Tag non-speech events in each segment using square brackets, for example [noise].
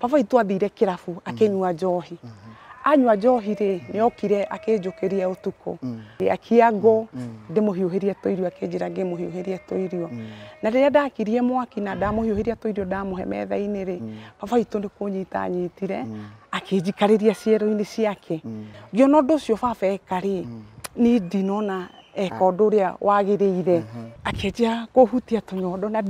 baba itu athire kirabu mm-hmm. akinyua njohi mm-hmm. anyua njohi rä mm-hmm. nä okire akä ria å tukå akia ngå ndä må hiå hä rie tå irio akä njä ra ngä må rie tå irio na rä rä a ndakirie mwaki na ndamå hiå hä ria tå irio ndamå he metha-inä rä baba nä kå nyita nyitire akä njikarä ria ciero-inä ciake ngä ona å ndå å cio baba eka rä ni ndinona eka eh, ah. akä uria wagirire hutia mm-hmm. kuhutia tunyondo na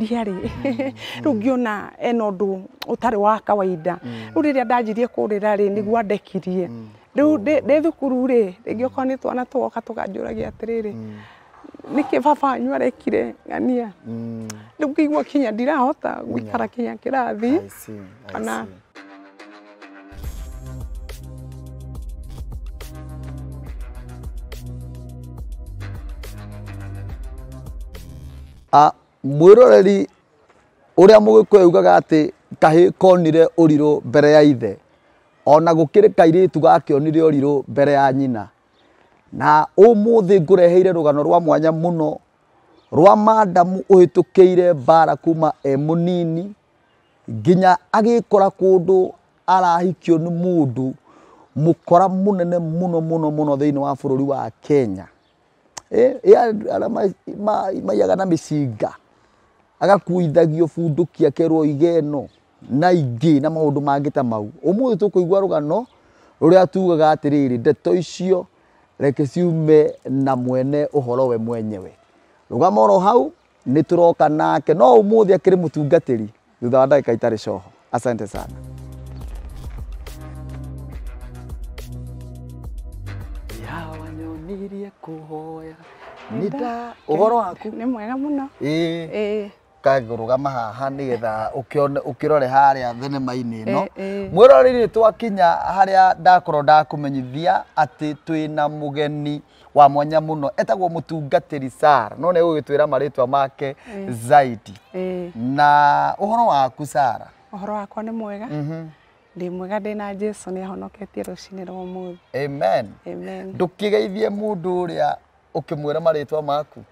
u ngä ona ena å utari wa kawaida mm. rä a ndanjirie kurira ri niguo mm. ndekirie mm. riu ndi thukuru ri ngä okorwo nä twana rä rä atiriri niki baba nyu arekire ng'ania riu ngaigua kinya ndirahota gwikara kinya kirathi kana mwiroreri uria mugikuyu ugaga ati kahi konire uriro mbere ya ithe ona gukiri kairitu onire uriro mbere ya nyina na umuthi ngureheire rugano rwa mwanya muno rwa madamu uhitukiire mbara kuma e munini nginya agikora kundu arahikio ni mundu mukora munene muno muno muno thini wa bururi wa Kenya eh ara maimayaga na micinga agakuithagio bunduki kiakerwo igeno na ingĩ na maundu mangĩ ta mau umuthi tukuigua rugano ruria tugaga atiriri ndeto icio reke ciume na mwene uhoro we mwenyewe rugamo ro hau nituroka nake no umuthi akiri mutungatiri thutha wa ndagika itari coho asante sana ndambĩrĩirie kũhoya nita uhoro waku nĩ mwega mũno ĩĩ kagũrũgama haha nĩgetha ũkĩrore a thenema-inĩ ĩno mwĩroreri twakinya a ndakorwo ndakũmenyithia atĩ twĩna mugeni wa mwanya mũno etagwo mũtungatĩri Sara no nĩ gũgĩtwĩra marĩtwa make zaidi na ũhoro waku Sara ũhoro wakwa nĩ mwega mm -hmm ndi mwega ndi na jesu nä ahonoketie rå cinä rwa må thä ndå kä geithie må ndå å rä a å kä mwä marä maku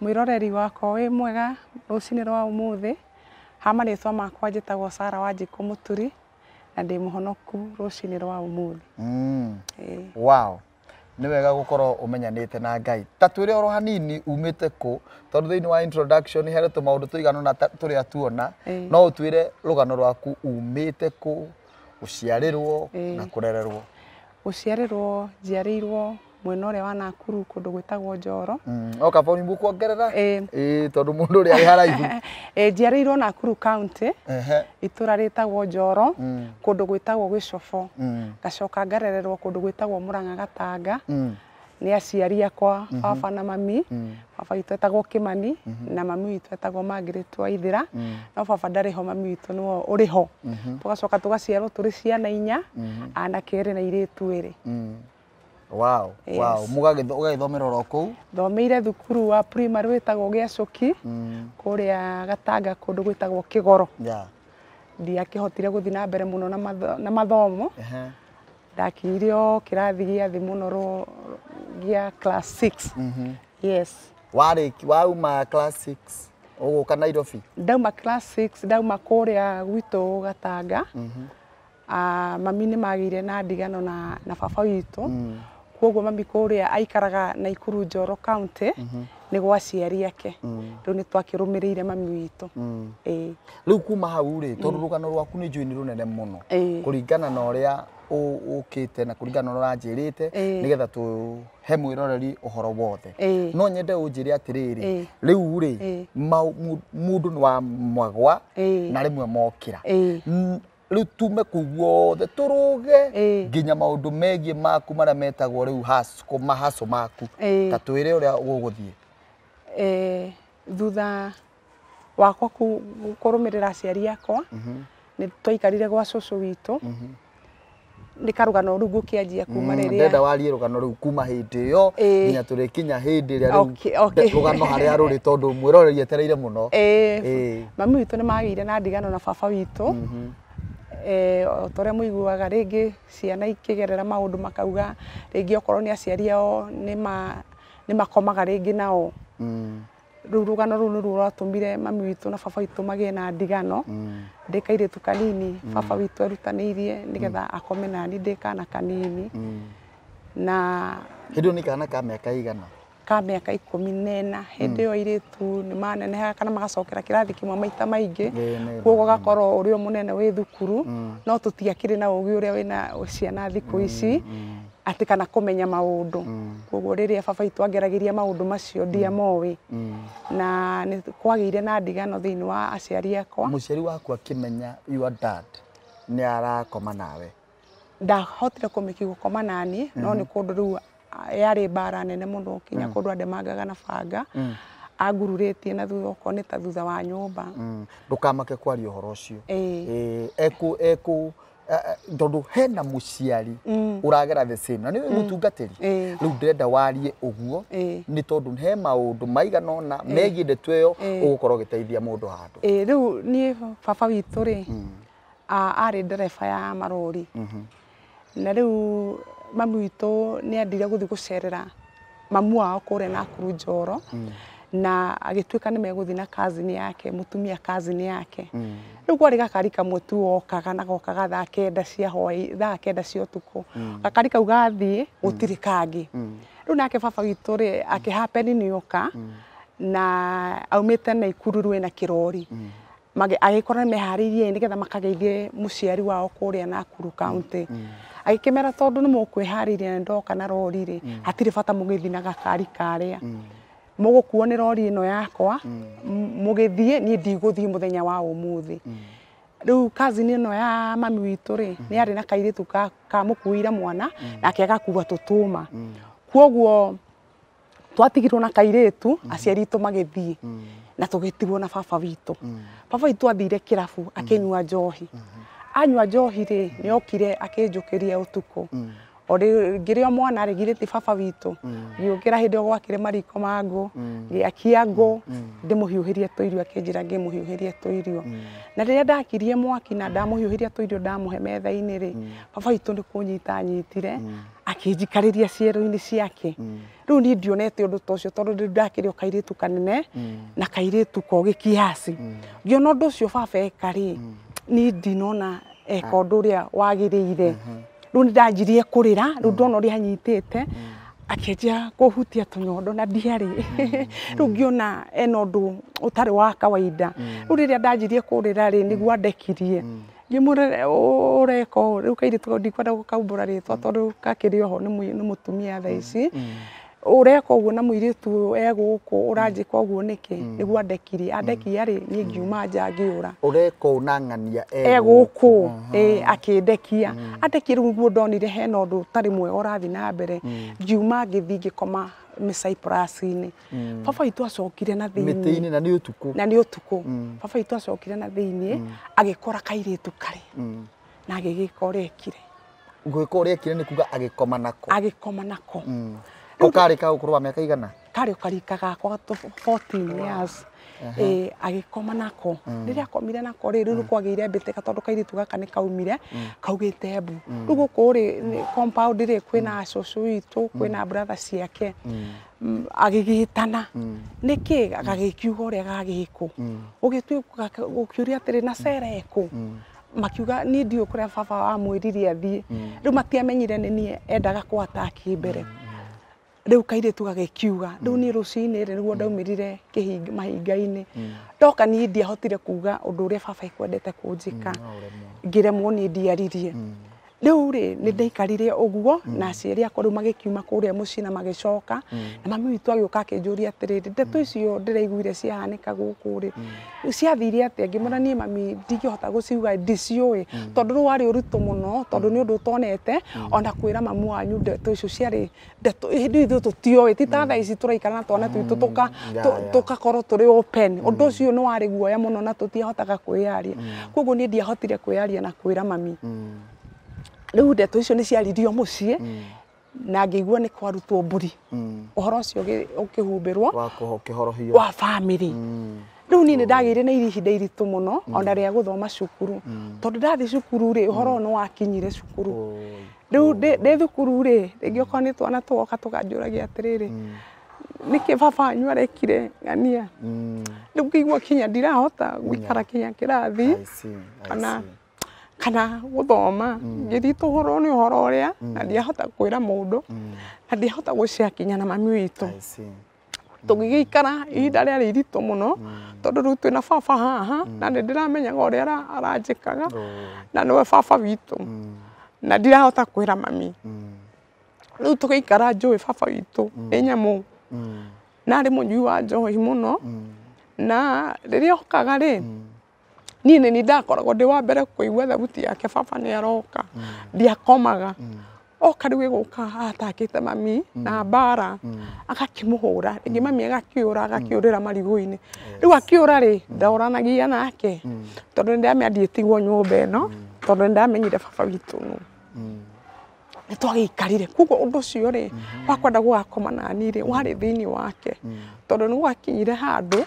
mwiroreri wakwa wä mwega rå cinä rwa må thä ha maritwa makwa njä tagwo sara wa njikå må turi na ndä må honoku rå cinä rwa må thä mm. wow nä wega gå korwo å menyanä na ngai ta twä re oro hanini umä te kå tondå thä wa introduction heretå maå ndå tå na tå rä tuona no å rugano re rå gano rwaku umä te kå uciarirwo na kurererwo uciarirwo njiarirwo mwena uria wa Nakuru kundu gwitagwo Njoro mm, oka boni mukwongerera ii tondu mundu uria ari haraihu [laughs] njiarirwo Nakuru county itura ritagwo Njoro mm. kundu gwitagwo Gicobo mm. ngacoka ngarererwo kundu gwitagwo Muranga Gatanga mm nä aciari akwa mhm. baba na mami mhm. baba witå etagwo kä mani mhm. na mami witå etagwo mangä twa no baba ndarä ho mami witå nä å rä ho tå gacoka tå gaciarwo tå rä ciana inya anake erä na irä tu ä rä wow yes. wow mũgagĩthomera oro kũu thomeire thukuru wa primary wĩtagwo gĩacuki mm. kũrĩa gatanga kũndũ gwĩtagwo kĩgoro ndiakĩhotire yeah. gũthiĩ na mbere mũno na mathomo ndakinyire o kĩrathi gĩa må no ya class 6 mm -hmm. yes warä wauma class 6 å gå ka nairobi ndauma class 6 ndauma kå rä a gwitå gatanga mm -hmm. uh, mami nä magä ire na ndigano na, na baba witå mm. koguo mami kå rä a aikaraga na ikuru njoro county mhm. mm -hmm nä gwaciari ake rä u nä twakä rå mä rä ire mami witå mm. eh. rä u kuma hau rä mm. tondå rå gano rwaku nä njå nä rå nene må no eh. kå ringana na å rä ukite te na kuringana na ranjirite nigetha tu he mwiroreri uhoro wothe no nyende unjire atiriri riu ri mundu ni wa mwagwa na rimwe mokira riu tume kuu guothe turuge nginya maå ndå megiä maku marä a metagwo rä u mahaco maku ta twä re å rä a twire gå thiä thutha wakwa ra aciari akwa mhm. nä twaikarire gwa cucu witå mhm nä karugano rä u gå kä anjia kuma rä mm, rä ndenda warie rå gano rä u kuma hä ndä ä yo nginya tå rä kinya hä ndä ä rä a rå gano harä a rå rä tondå mwä roreria etereire må no mami witå nä magä ire na ndigano na baba witå mm-hmm. ota å rä a må iguaga rä ngä ciana ikä gerera maå ndå makauga rä ngä okorwo nä aciari ao nä makomaga rä ngä nao mm rä u rå gano rå u nä ruo rwatå mire mami witå na baba witå magä na ndigano mm. ndä kairä tu kanini mm. baba witå erutanä irie nä getha mm. akome nani ndä kana kanini na hä ni kana ka mä aka igana ka mä aka ikå nena hä ndä ä yo irä tu nä manenehaga kana magacokera kä rathi kimwe maita maingä koguo gakorwo å rä å må nene wä thukuru no tå tiakä rä na å gä å rä a wä na ciana thikå ici atä kana kå menya maå ndå mm. koguo rä rä a baba itå angeragia ria maå ndå macio ndiamoä mm. mm. na nä kwagä ire na ndigano thä inä wa aciari akwa må ciari waku akä menya nä arakoma nawe ndahotire kå mä ki gå koma nani no mm-hmm. nä kå ndå rä u ah, yarä mbara nene må kinya kå ndå andemangaga na banga angururä tie na thutha okorwo ni ta thutha wa nyå mba ndå kamake kwaria å horo å cio tondå hena muciari mm. uragera the same na niwe mutungatiri mm. riu ndirenda warie uguo ni tondu he maå maundu maigana ona megie gä teithia må ndå mundu rä u niä baba witå rä mm. arä ndereba ya marori mm-hmm. na rä u mamu witå nä endire gå thiä gå cerera mamu wao kå rä a na kuru njoro na agituika ni meguthi na kazi ni yake mutumia kazi ni yake mm. riu gwari gakari kamwe tu okaga na gokaga thaa kenda cia hoi thaa kenda cia tuko mm. gakari kau gathii mm. gutiri kangi mm. riu nake baba gitu ri happen ni oka mm. na aumite na ikururu na kirori mage agikora nä meharä nä getha makageithie muciari wao kuria na kuru county kauntä mm. agä kä mera tondå ndoka na rori ri mm. fata mugithinaga kari karia mm mugukuone rori ino yakwa mugithie mm. ni ndiguthie muthenya wa umuthi mm. riu ni ino ya mami witu ri mm. ni ari na kairitu ka kamukuire mwana nake agakua tutuma kwoguo twatigirwo na kairitu aciari itu magithie na tugitigwo na baba witu baba witu athire kirafu akinyua njohi mm-hmm. anywa njohi ri okire akinjukiria utuku mm o ngä o mwana rä girä ti baba witå ngä å ngä ra hä ndä ä yo mariko ma mm. ngå ngä akia ngå mm. ndä må hiå hä rie tå irio akä njä ra ngä må hiå hä rie tå irio mm. na rä rä a ndakirie mwaki na ndamå hiå hä ria tå irio ndamå he metha-inä rä baba witå nä kå nyita anyitire akä njikarä ria ciero-inä ciake rä u niä ndionete å ndå ta å cio tondå ndakä rä o kairä tu kanene na kairä tu kogä kiaci ngä ona å ndå å cio baba eka rä niä ndinona eka å ah. ndå å rä a wagä rä ire mm-hmm rä u nä ndanjirie kå rä ra rä u ndona å rä anyitä te akenjä kå hutia tå nyondo na ndiarä rä u ngä ona ena mm. å ndå å tarä wa kawaida rä u rä rä a ndanjirie kå rä ra rä nä guo andekirie mm. ngä må å reka å rä u kairä tu gå kaumbå ra rä twa mm. tondå gakä rä oho nä må tumia tha ici mm ureka uguo na muiritu uyu e guku uranjika uguo mm. niki mm. niguo andekire mm. andekia ri ni ngiuma nja ngiura ureka u na e guku e akindekia andekire guo ndonire hena ndu tari mwe urathi na mbere ngiuma ngithi ngikoma Cyprus ini baba itu acokire na thini mitini na ni utuku na ni utuku baba itu acokire na thini agikora kairitu kare na agikorekire ngwikorekire ni kuga agikoma nako agikoma nako ukarika ukuru wa miaka igana kari ukarika gakwa 14 years eh agikoma nako riria akomire nako ri riu kwageire mbite gatondu kairitu gaka ni kaumire kaugite mbu riu guku ri compound ri kwina cucu witu kwina brother ciake agigitana niki gagikiuga uria gagiku ugitu gukiuria atiri na cere ku makiuga ni ndiå kå rä a baba wamwä rire athiä rä u matiamenyire nä niä endaga eh, kwata akä mbere mm riu kairitu gagikiuga riu mm. ni ruciini ri niguo mm. ndaumirire mahinga-ini mm. ndoka niĩ ndiahotire kuga ũndũ ũrĩa baba ekwendete kũnjĩka ngĩremwo ni ndiaririe riu ri mm. ni ndaikarire uguo mm. na cieri akwa riu magikiuma kuria mucii na magicoka mm. na mami witu agiuka akinjuria atiriri ndeto icio ndiraiguire ciahanika guku ri ciathire atia ngimwira nie mami ndingihota guciuga ndiciui tondu riu wari uritu muno tondu ni undu utonete ona kwira mamu wanyu ndeto icio ciari ndeto hindi ithu tutioi ti ta thaa ici turaikara na twana twitu tukakorwo turi open undu ucio ni wari guoya muno na tutiahotaga kwiaria koguo nie ndiahotire kwiaria na kwira mami riu ndeto icio ni ciaririo mucii mm. na ngĩigua nĩ kwarutwo mburi mm. ũhoro ũcio ũkĩhumbĩrwo wa bamĩrĩ mm. rĩu niĩ nĩ ndagĩire na ihinda iritũ mũno ona rĩa gũthoma cukuru tondũ ndathiĩ cukuru rĩ ũhoro ũyũ nĩ wakinyire cukuru rĩu ndĩ thukuru rĩ rĩngĩ okorwo nĩ twana tũgoka tũkanjũragia atĩrĩrĩ nĩkĩ baba wanyu arekire ng'ania rĩu ngĩigua kinya ndirahota gũikara kinya kĩrathi kana kana guthoma mm. ngithii tuhoro ni uhoro uria mm. mm. na ndiahota kwira mundu na ndiahota ciakinya na mami witu ikara ihinda no tondå muno tondu twä twina baba haha na ni a aranjä kaga na niwe baba witå na ndirahota kwira mami ikara njå ä baba witå ä nyamå na må nyui wa njohi muno na a okaga ri niä nä ni ndakoragwo ndä wa mbere kå igua thabuti yake baba nä aroka mm. ndiakomaga mm. oka rä u gå ka atakä te mami mm. na mbara agakä må hå ra rä ngä mami agakä å ra agakä å rä ra marigå-inä rä u akä å ra rä ndaoranagia nake tondå nä ndamä andiä tigwo nyå mba ä no tondå nä ndamenyire baba witå nå nä twagä ikarire koguo å ndå å cio rä mm-hmm. wakwenda gå gakoma nani rä warä thä inä wake tondå nä gå gakinyire handå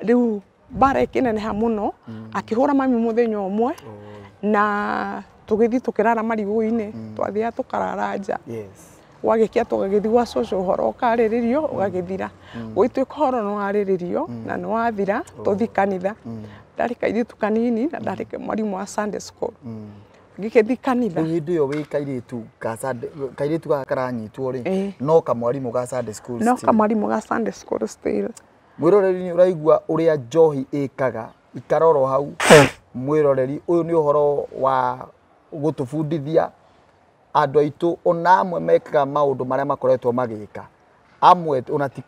rä u mbara ikineneha muno mm. akihura mami muthenya umwe oh. na tugithi tukirara marigu-ini mm. twathia tukarara nja yes. wagikia tugagithi gwa cucu horo ukariririo ugagithira mm. gwituika mm. horo niwariririo mm. na niwathira oh. tuthi kanitha ndari kairitu kanini na ndari mwarimu wa Sunday school ngikithi kanitha rä u hä yo wä kairä kairä tu gakaranyitwo rä eh. no kamwarimå ga no kamwarimå ga mwiroreri ni uraigua uria njohi ikaga ikaroro hau mwiroreri uyu ni uhoro wa gutubundithia andu aitu ona amwe mekaga maundu maria makoretwo magika amwe ona ti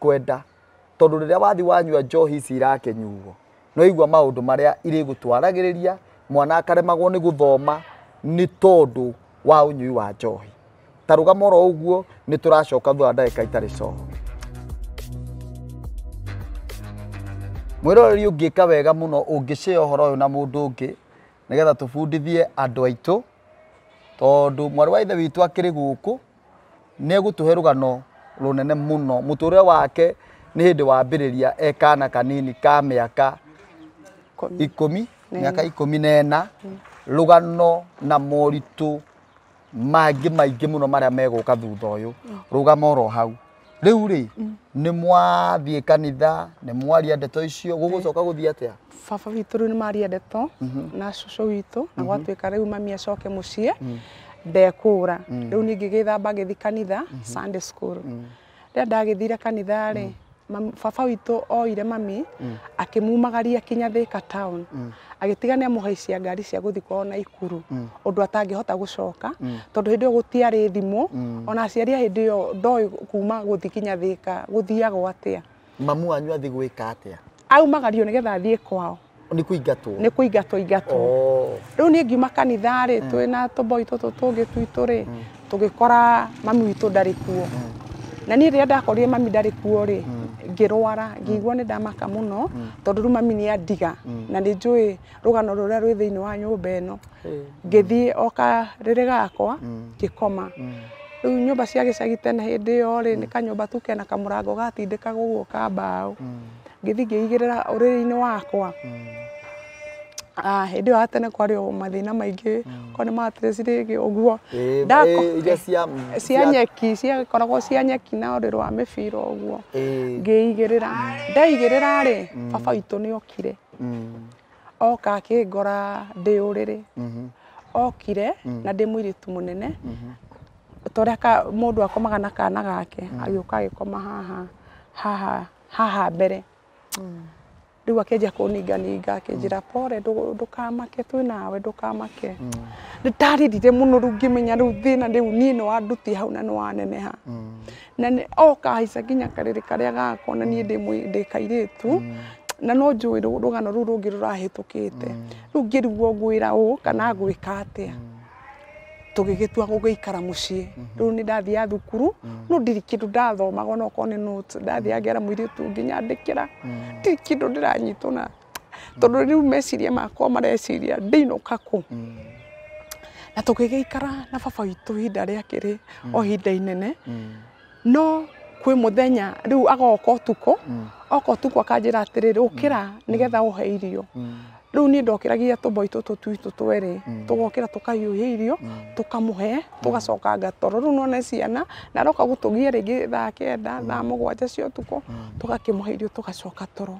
tondu riria wathi wanyua njohi ici irakenyuo no igua maundu maria iri gutwaragiriria mwana akaremagwo ni guthoma ni tondu wa unyui wa njohi tarugama oro uguo ni turacoka thutha wa ndagika itari coho mwiroreri ungika wega muno ungicea horo uyu na mundu ungi nigetha tubundithie andu aitu tondu mwarä wa ithe witå akirä guku nä egå tå he rå runene muno må rä wake nä hä ndä wambä rä ria ekana kanini ka mä aka ikå mä aka ikå mi nena rå gano na moritå mangä maingä må no marä a megå ka thutha å yå rå gama hau riu ri mm. ni mwathie kanitha ni mwaria ndeto icio gugucoka eh. guthie atia baba witu riu ni maria ndeto mhm. na cucu witu na mhm. gwatuika riu mami acoke mucii mm. ndekura mm. riu ni ngigithamba ngithi kanitha mhm. Sunday school riria ndagithire kanitha ri baba witu oire mami akimumagaria kinya Thika town agätigania må haicia ngari cia gå thiä kwao na ikuru å mm. ndå hota gå coka mm. tondå hä ndä yo gå tiarä thimå mm. ona aciari a hä ndä ä yo ndoä kuma guthikinya thika kinya thä ka gå atä a mamu anyu athi gwä ka au magario ni nä getha athiä kwao ni kuingatwo ni nä kå ingatwo ingatwo rä u niä ri kanitharä twä na tå mboi tå tå tå ngä tuitå rä tå gä kora mami witå ndarä kuo na niä rä rä ndakorire mami ndarä kuo rä ngirwara ngiigua ni ndamaka muno mm. tondu mami ni andiga mm. na ni njui rugano ruria rwi thiini wa nyumba ino ngithi oka riri gakwa mm. ngikoma riu nyumba cia gicagi tene hindi iyo ri ni kanyumba tu kena kamurango gatindikaga uguo ka mbao ngithi ngiigirira uriri-ini wakwa ah hindi wa tene kwari o mathina maingi hmm. ko ni matresi ringi uguo ndako iria cia cia nyeki cia koragwo cia nyeki na rwiro wa mibira uguo ngiigirira ndaigirira ri hmm. baba witu ni okire hmm. oka akingora ndi uriri okire na ndi mwiritu munene toria ka mundu akomaga na kana gake agiuka agikoma haha haha haha mbere riu akenjia kuniganiga akinjira pore ndukamake twi nawe ndukamake mm. ndaririre muno riu ngimenya riu thina riu nie ni wandutia hau na ni waneneha mm. na okahaica nginya kariri karia gakwa na nie ndi kairitu mm. na no njui rugano riu rungi rurahitukite riu ngirigwo ngwira uu kana ngwika atia mm tugigitua gugiikara mucii mhm. riu ni ya thukuru mhm. no ndiri kindu ndathomaga ona okorwo ni notes ndathia ngera muiritu nginya ndikira mhm. ndiri kindu ndiranyitwo na tondu riu meciria makwa mareciria ndinuka ku na tugigiikara na baba witu ihinda ria kiri o ihinda inene no kwä må thenya rä u agoka å tukå oka å tukå akanjä ra atä rä rä å kä ra nä getha å he irio riu ni ndokiragia tũboi tũtũ twitũ twerĩ mm. tũgokĩra tũkahiũhia irio mm. tũkamũhe mm. tũgacoka ngatoro riu none ciana na roka gũtũgia rĩngĩ thaa kenda thaa mũgwanja cia ũtukũ tũgakĩmũhe irio tũgacoka toro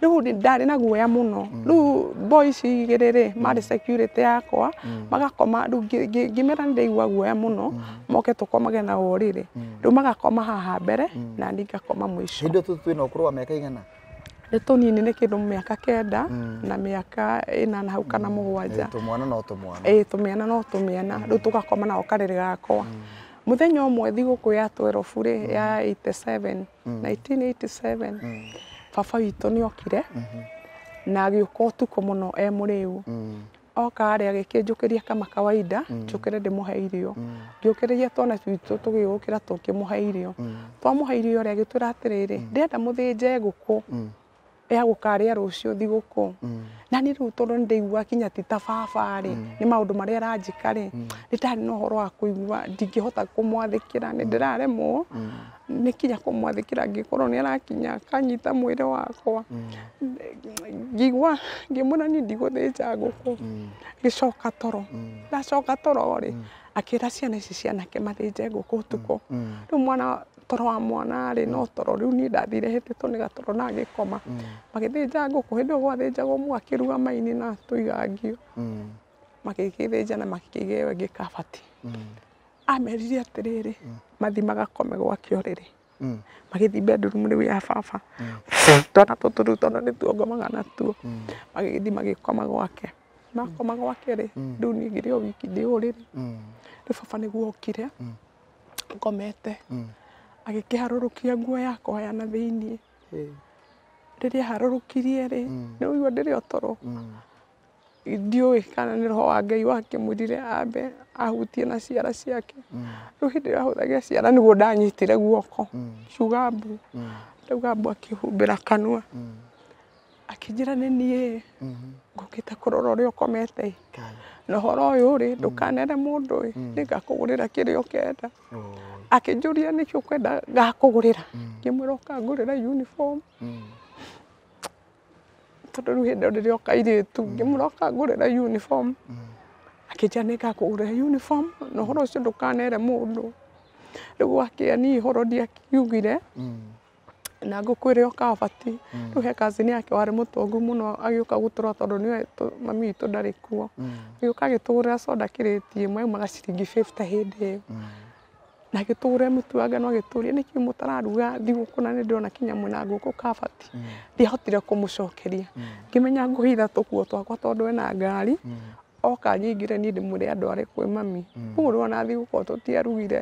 riu ndarĩ na guoya mũno riu mboi ici igĩrĩ rĩ marĩ security yakwa magakoma riu ngĩmera nĩ ndaigua guoya mũno moke tũkomage na ũrĩrĩ riu magakoma haha mbere na niĩ ngakoma mũico hĩndĩ ĩyo twĩna ũkũrũ wa mĩaka igana Eto tå nini nä kä ndå mä aka kenda mm. na mä aka na hau kana må mm. Eto mwana no tå mwana ä tå mä ena no tå mä ena rä u mm. tå gakoma nao gakwa thenya mwe kå ya twerobu rä ya 87 1987 Fafa witå ni okire na agä å ka e oka rä agä njå kä ria kama kawaida njå kä re ndä må he irio ngä å kä rä twana twitå tå gä gå ra tå kä må he irio twamå irio rä kå ya gukaria rucio thiguku mm. na ni riu tondu ndeigua kinya ti ta baba ri mm. ni maundu maria ranjika ri nditari mm. na horo wa kuigua ndingihota kumwathikira ni ndiraremwo ni kinya kumwathikira ngikorwo ni arakinya akanyita mwiri wakwa ngigua ngimwira ni ndiguthinja nguku ngicoka toro ndacoka toro ri akira ciana ici cianake mathinje nguku utuko riu mwana toro wa mwana rä no mm. toro rä u niä ndathire hä tä two nä gatoro na agä koma magä mm. thä nja ngå kå hä ndä ä yo gwathä njagwo mu akä ruga maini na tåigangio magä mm. gä thä nja na makä gä ä ngä kabati amerire atä rä rä mathimaga kome gwakä orä rä magä thi bedroom rä u ya baba twana tå tå rä u tondå nä tuongomaga natuo magä gä thi magä koma gwake makoma gwake rä rä u niä ngä rä o wiki ndä å rä rä rä baba nä guokire ngomete mm agikiharũrũkia nguo yakwa ya na thiini riria harũrũkirie ri mm. ni uigua ndiri otoro mm. ndiũĩ kana nĩ roho wa ngai wakĩmũrire ambe ahutie na ciara ciake mm. rĩu hĩndĩ ĩrĩa ahũthagia ciara nĩguo ndanyitire guoko ciuga mbu rĩu mbu akĩhumbĩra kanua akĩnjĩra nĩ niĩ mm-hmm. ngũkĩte kũrora ũrĩa ũkomete na ũhoro ũyũ rĩ ndũkanere mũndũ ĩ nĩngakũgũrĩra kĩrĩa ũkenda akinjuria nikio kwenda gakugurira mm. ngimwiroka ngurira uniform mm. tondu riu hinde ndirioka iritu mm. ngimwiroka ngurira uniform akinja ni gakugurira uniform na uhoro ucio ndukanere mundu riu akiani horo ndiakiugire na ngukwire ukabati riu he kazini yake wari mutongu muno agiuka gutura tondu niwe mami witu ndari kuo agiuka agituurira soda kiriti imwe aumaga ciringi 50 hinde iyo na gitore mutuage no giturie niki mutararuga thiguku na ndirona kinya mwina nguku kabati mm. ndihotire kumucokeria mm. ngimenya nguhi ithatu kuo twakwa tondu ena ngari mm. oka nyingire ni ndimwire andu ari kwi mami koguo ndona thiguku tutiarugire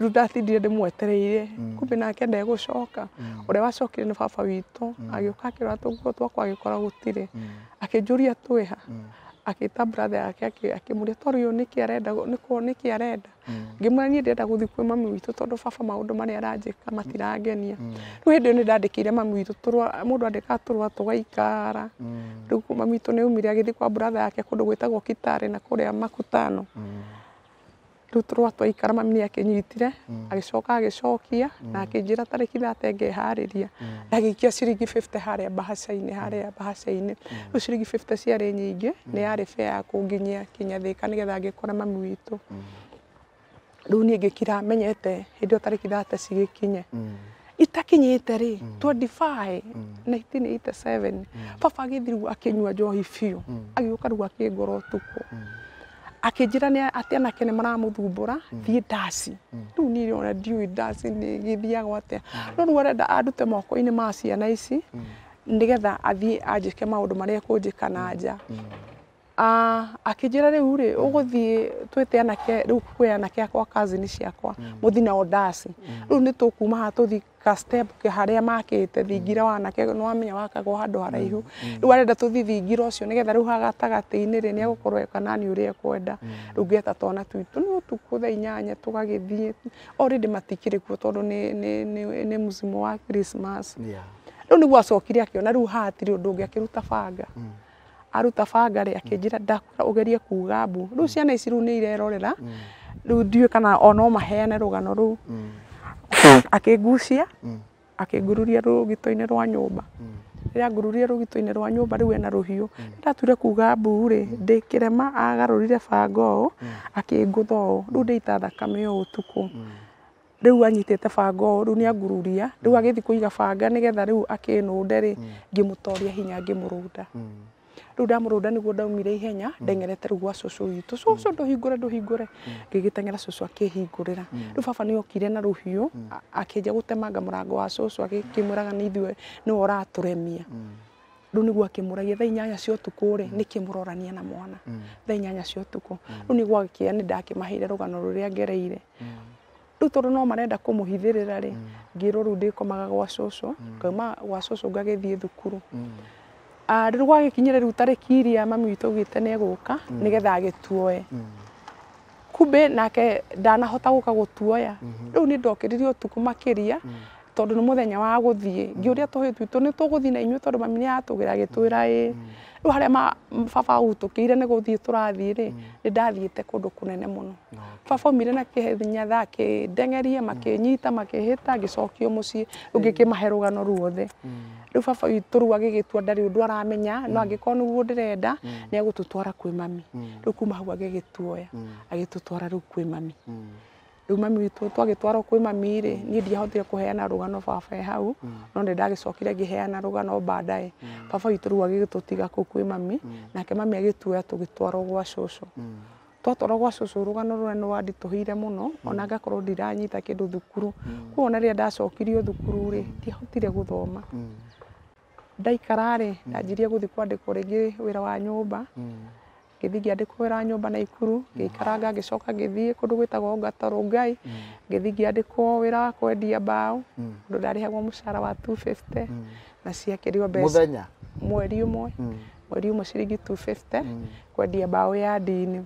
rä u ndatindire ndä mwetereire kumbe nake ndegå coka å rä a wacokire nä baba witå agä å ka akä rora tå nguo twakwa agä kora gå tirä akä njå ria twä ha agĩtambũra the yake akĩmũria toro yo nĩkĩ arenda nĩkĩ arenda mm. ngĩmwĩra niĩ ndĩrenda gũthiĩ kwĩ mami witũ tondũ baba maũndũ marĩa aranjĩka mm. matirangenia mm. rĩu hĩndĩ ĩyo nĩ ndandĩkĩire mami witũ tũrũa mũndũ andĩkaga tũrũa tũgaikara rĩu mami witũ nĩ aumire agĩthiĩ kwa brother yake kũndũ gwĩtagwo Kitale na kũrĩa Makutano riu turwa twaikara mami akinyitire mm. agicoka agicokia mm. na akinjira tariki thate ngehariria mm. agikia ciringi 50 ya bahasa ini ya bahasa ini riu ciringi 50 ciarĩ nyingĩ nĩ yarĩ bea ya kũnginyia kinya thika nigetha ngĩkora mami witũ riu niĩ ngĩkira menyete hĩndĩ ĩyo tariki thate cigĩkinye itakinyite rĩ 25 na 1987 baba agĩthiru akĩnyua njohi biũ agĩũka rĩu akĩngora ũtukũ akinjira ni ati anake ni maramuthumbura mm. thii ndasi mm. riu ni ona ndiui ndasi ni githiagwo atia no mm. riu arenda andute moko-ini ma ciana ici nigetha athii anjike maundu maria ekunjika na nja Ah, akinjira riu ri uguthie mm. twite anake riu kwi anake akwa cousin ciakwa muthi mm. na odasi mm. riu ni tukuma ha tuthi ka step haria makite thingira wa anake no amenya wakagwo handu haraihu riu arenda tuthi thingira ucio nigetha riu hagatagati-ini ri ni egukorwo ekanani uria ekwenda riu ngeta twana twitu ni utuku thaa inyanya tugagithie already matikiri kuo tondu ni musimu wa Christmas riu niguo acokire akiona riu haha atiri undu ungi akiruta banga mm aruta bangare akinjira ndakura ugerie kuga mbu riu ciana ici riu ni irerorera riu ndiui kana ono maheane rugano riu akingucia akingururia rugito-ini rwa nyumba riria ngururie rugito-ini rwa nyumba riu ena ruhiu ndatuire kuga mbu ri ndikirema agarurire banga ũũ akĩngũtha ũũ riu ndĩita thakame ĩyo ũtukũ riu anyitite banga ũũ riu nĩangururia riu agĩthiĩ kũiga banga nĩgetha riu akĩnũnde rĩ ngĩmũtoria hinya ngĩmũrũnda riu ndamurunda niguo ndaumire ihenya mm. ndengerete riu gwa cucu witu cucu mm. nduhingure nduhingure mm. ngigitengera cucu akihingurira riu baba okire na ruhiu akinjia gutemanga murango wa cucu agikimwiraga ni ithuĩ niwe ũraturemia riu niguo akimuragia thaa inyanya cia utuku ri nikimurorania na mwana thaa inyanya cia utuku riu niguo agikia ni ndakimaheire rugano ruria ngereire riu tondu no marenda kumuhithirira ri ngirwo riu komaga gwa cucu ngauma gwa cucu ngagithii thukuru rä ah, rä gwagäkinyä rä u tarä iria mami witå å gä te nä egå mm. nä getha agä tuoe mm. kumbe nake ndanahota gå ka gå tuoya mm-hmm. rä u nä ndokä rä rie å tukå makä ria mm. tondå nä må thenya wa gå thiä ngä å rä a tå hä twitå nä tå gå thiä na inyuä tondå mami nä yatå gä ra gä twä ra ä rä riu haria ma baba utukire ni guthie turathie ri mm. ni ndathiite kundu kunene muno baba umire na kihinya tha kindengerie makinyita mm. makihita ngicokio mucii mm. riu ngikimahe gano ruothe rä u baba tå agä gä tua ndarä å ndå aramenya no angä nä guo ndä renda nä ndirenda tå twara kwä mami rä u kuma hau tuoya agä tå twara rä u kwä mami riu mami witu twagitwarwo kwi mami ri nie ndiahotire kuheana rugano baba e hau mm. no ni ndagicokire ngiheana rugano baadaye mm. baba witu riu agigitutiga kuu kwi mami mm. nake mami agituoya tugitwarwo gwa cucu twatwarwo gwa cucu rugano rure ni wandituhire muno ona ngakorwo ndiranyita kindu thukuru kwoguo ona riria ndacokirio thukuru ri ndiahotire guthoma ndaikara ri ndanjirie guthi kwandikwo ringi wira wa nyumba githii ngiandikira nyumba na ikuru ngiikaranga ngicoka ngithii kundu gwitagwo ngatoro ngai ngithii ngiandikwo wira wa kwendia mbao undu ndarihagwo mucara wa 250 na ciakirio mbeca muthenya mweri umwe mweri umwe ciringi 250 kwendia mbao ya ndini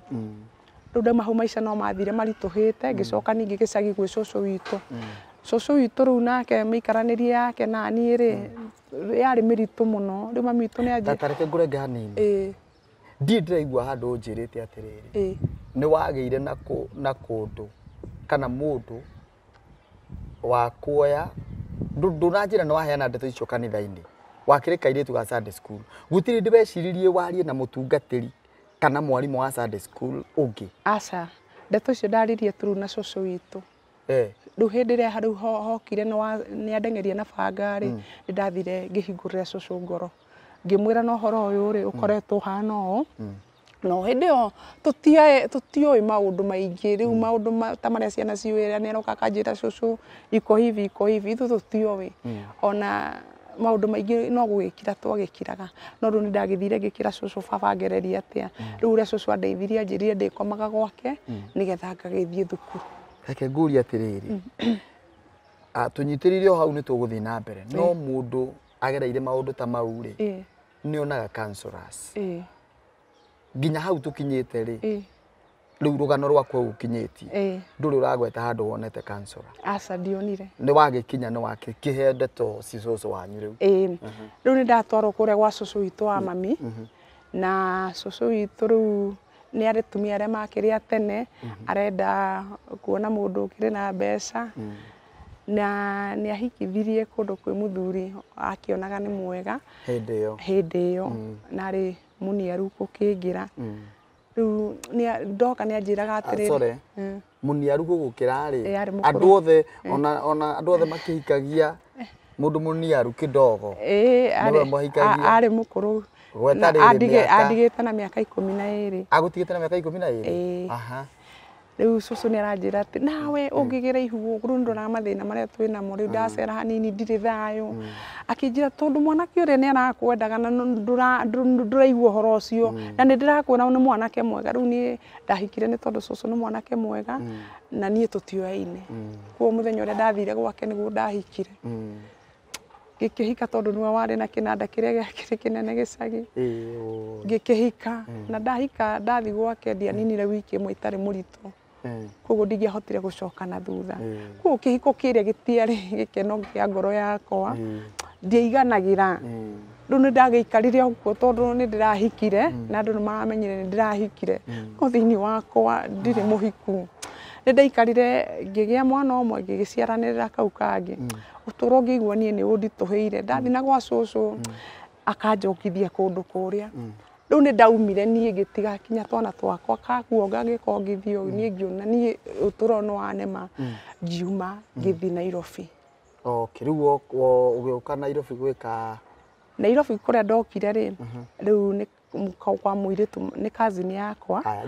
riu ndauma hau maica no mathire marituhite ngicoka ningi gicagi gwi cucu witu cucu witu riu nake miikaranirie yake nani ri yari miritu muno riu mami witu ni atareke ngure nganini ndi atä rä rä nä wagä ire na na ndå kana ndå wa kuoya ra nä waheana ndeto icio kanitha-ini wakire tu ga Sunday school weciririe warie na ri kana mwarimå wa å school ungi aca ndeto icio ndaririe turu na cucu witu riu hindi rä riu hokire nä andeng'eria na ngä hingå rä ndathire ngihingurira cucu ngoro ngimwira no horo uyu ri ukoretwo mm. hana o no mm. hindi yo tutioi maundu maingi riu maundu mm. ta maria ciana ciwira ni roka kanjira cucu iko hivi iko hivi tutio we ona maundu maingi no gwikira twagikiraga no ru ni ndagithire ngikira cucu baba ngereria atia ru uria cucu andeithirie anjirire ndikomaga gwake nigetha ngagithie thukuru reke nguria atiriri tunyitiriire o hau ni tuguthii na mbere no mundu agereire maundu ta mau ri nä counselors eh nginya hau tukinyite ri eh riu rugano rwakwa ukinyitie nduri ragweta handu wonete counselor aca ndionire ni wagikinya ni wakikiheende to si cucu wanyu rä mhm. u ni ndatwarwo a gwa cucu witå wa mm, mami mhm. na cucu witu riu ni ari tumia rä makiria tene mhm. arenda kuona mundu rä na mbeca mm -hmm na nä ahikithirie kå ndå kwä må thuri onaga nä mwega hĩndĩ ä yo mm. narä må niaru gå kä ngä ra mm. rä ndoka nä anjä raga rä må niaru gå gå kä ra andå othe ona othe makä hikagia må ndå må niaru kä ndogo arä må kå rå andigä te na mä aka ikå mi na ä rä agå tigä te na mä aka ikå mi na ä rä riu cucu ni aranjira ati nawe ungigira mm, mm. ihugu ru ndona mathina maria twinamo riu mm. ndacera hanini ndiri thayo akinjira tondu mwanake uria ni arakwendaga na nduraigua horo ucio na ni ndirakwona ni mwanake mwega riu ni ndahikire ni tondu cucu ni mwanake mwega na nie tutioaine kuo muthenya uria ndathire gwake niguo ndahikire ngikihika tondu niwe wari na kinanda kiria giakiri kinene gicagi ngikihika na ndahika ndathi gwake ndianinire wiki imwe itari muritu Eh. koguo ndingiahotire gucoka na thutha eh. koguo kihiko kiria gitiari gikeno gia ngoro yakwa eh. ndiaiganagira riu ni ndagiikarire guo tondu ni ndirahikire na andu ni maramenyire ni ndirahikire no thiini wakwa ndiri ah. muhiku ni ndaikarire ngigia mwana umwe ngigiciaranirira kau kangi uturo ngiigua nie ni undituhire ndathi na gwa cucu akanjokithia kundu kuria u ni ndaumire nie gitigakinya twana twakwa kaguo ngagikongithio nie mm. ngiona nie uturo no wanema ngiuma mm. mm. thiä Nairobi gä å ka Nairobi ka Nairobi a ndokire rä mm-hmm. u kwa kwa mwiritu ni kazi ni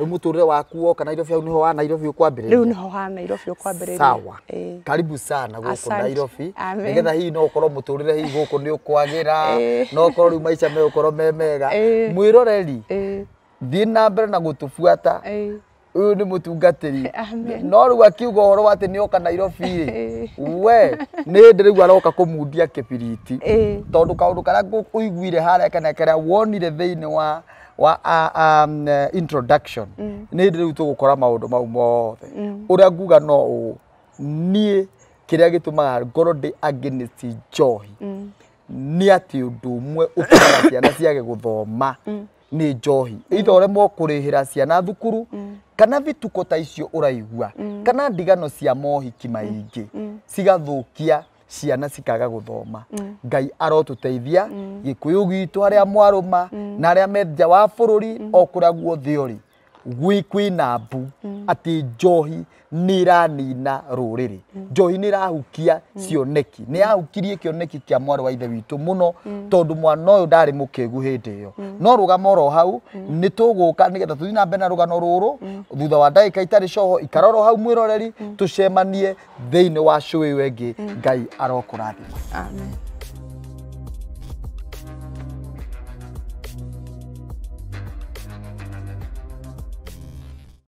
u må tå rä re waku woka nairobi au nä ho ana nairobi å kwambä rä rä u ho ha nairobi sawa karibu sana gå kå nairobi nä getha hihi no å korwo må tå rä re hihi gå kå nä å kwagä ra no å korwo rä u maica korwo me mega mwä roreri thiä na mbere na gå tå buata uyu nä må no rä u akiuga horo atä nä oka nairobi we nä ndä rä u aroka kå mundia kä biriti tondå kaå ndå karä a iguire kana karä wonire thä inä wa wa uh, um, uh, introduction nä mm. ndä rä u tå gå kora maå ndå mau mothe å rä a nguga no å niä kä rä a gä tå maga ngoro ndä njohi nä atä å ndå å mwe å ciana ciage gå thoma mm nä njohi itho remwo kå rä hä ra ciana thukuru mm. Mm. kana vituko ta icio å raigua mm. kana ndigano cia mohiki maingä cigathå kia ciana cikaga gå thoma ngai arotå teithia gä kå yå gitå harä a mwarå ma na arä a menja wa bå rå ri o kå kwina mbu mm. atä njohi nä ranina rå rä mm. rä njohi nä rahukia mm. cioneki nä yahukirie kioneki kä a mwarä wa ithe witå må no tondå mwana å yå ndarä må kä gu hä ndä ä yo no rå gama oro hau nä tå gå ka nä getha tå thiä na mbere na rå gano rå rå thutha wa ndagä ka itarä coho ikaroro hau mwä roreri tå cemanie thä inä wa cå ä yo ä ngä ngai arokå rathima